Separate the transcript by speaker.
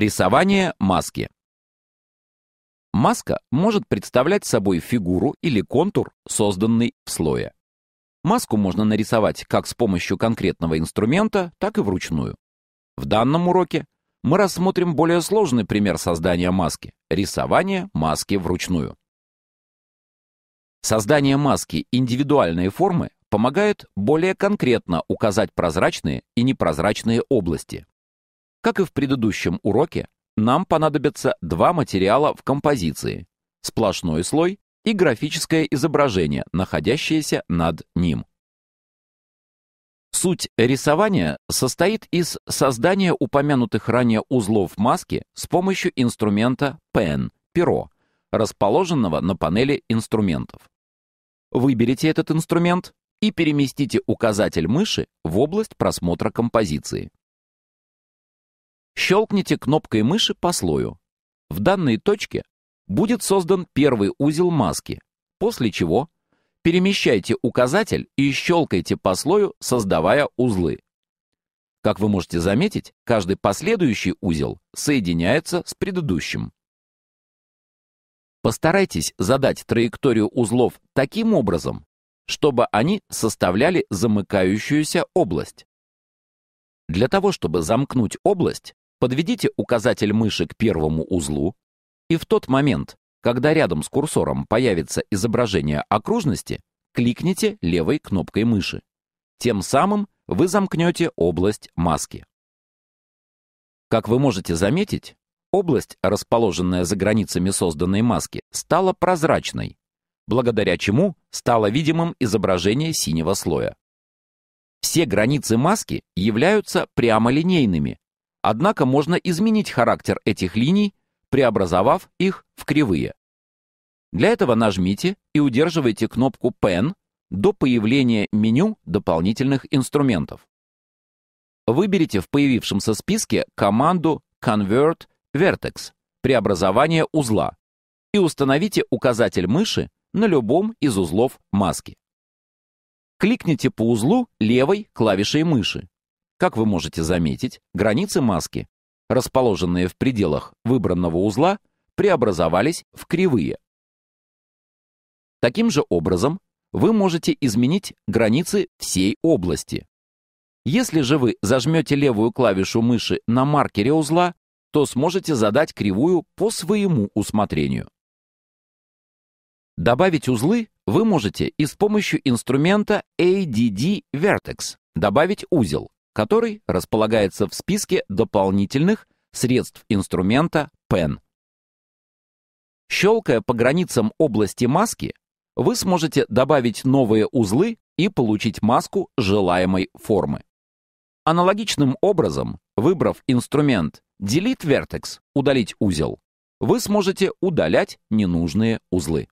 Speaker 1: Рисование маски. Маска может представлять собой фигуру или контур, созданный в слое. Маску можно нарисовать как с помощью конкретного инструмента, так и вручную. В данном уроке мы рассмотрим более сложный пример создания маски – рисование маски вручную. Создание маски индивидуальной формы помогает более конкретно указать прозрачные и непрозрачные области, как и в предыдущем уроке, нам понадобятся два материала в композиции – сплошной слой и графическое изображение, находящееся над ним. Суть рисования состоит из создания упомянутых ранее узлов маски с помощью инструмента Pen – перо, расположенного на панели инструментов. Выберите этот инструмент и переместите указатель мыши в область просмотра композиции. Щелкните кнопкой мыши по слою. В данной точке будет создан первый узел маски, после чего перемещайте указатель и щелкайте по слою, создавая узлы. Как вы можете заметить, каждый последующий узел соединяется с предыдущим. Постарайтесь задать траекторию узлов таким образом, чтобы они составляли замыкающуюся область. Для того, чтобы замкнуть область, Подведите указатель мыши к первому узлу, и в тот момент, когда рядом с курсором появится изображение окружности, кликните левой кнопкой мыши. Тем самым вы замкнете область маски. Как вы можете заметить, область, расположенная за границами созданной маски, стала прозрачной, благодаря чему стало видимым изображение синего слоя. Все границы маски являются прямолинейными, Однако можно изменить характер этих линий, преобразовав их в кривые. Для этого нажмите и удерживайте кнопку Pen до появления меню дополнительных инструментов. Выберите в появившемся списке команду Convert Vertex – преобразование узла и установите указатель мыши на любом из узлов маски. Кликните по узлу левой клавишей мыши как вы можете заметить, границы маски, расположенные в пределах выбранного узла, преобразовались в кривые. Таким же образом, вы можете изменить границы всей области. Если же вы зажмете левую клавишу мыши на маркере узла, то сможете задать кривую по своему усмотрению. Добавить узлы вы можете и с помощью инструмента ADD Vertex добавить узел, который располагается в списке дополнительных средств инструмента PEN. Щелкая по границам области маски, вы сможете добавить новые узлы и получить маску желаемой формы. Аналогичным образом, выбрав инструмент Delete Vertex – удалить узел, вы сможете удалять ненужные узлы.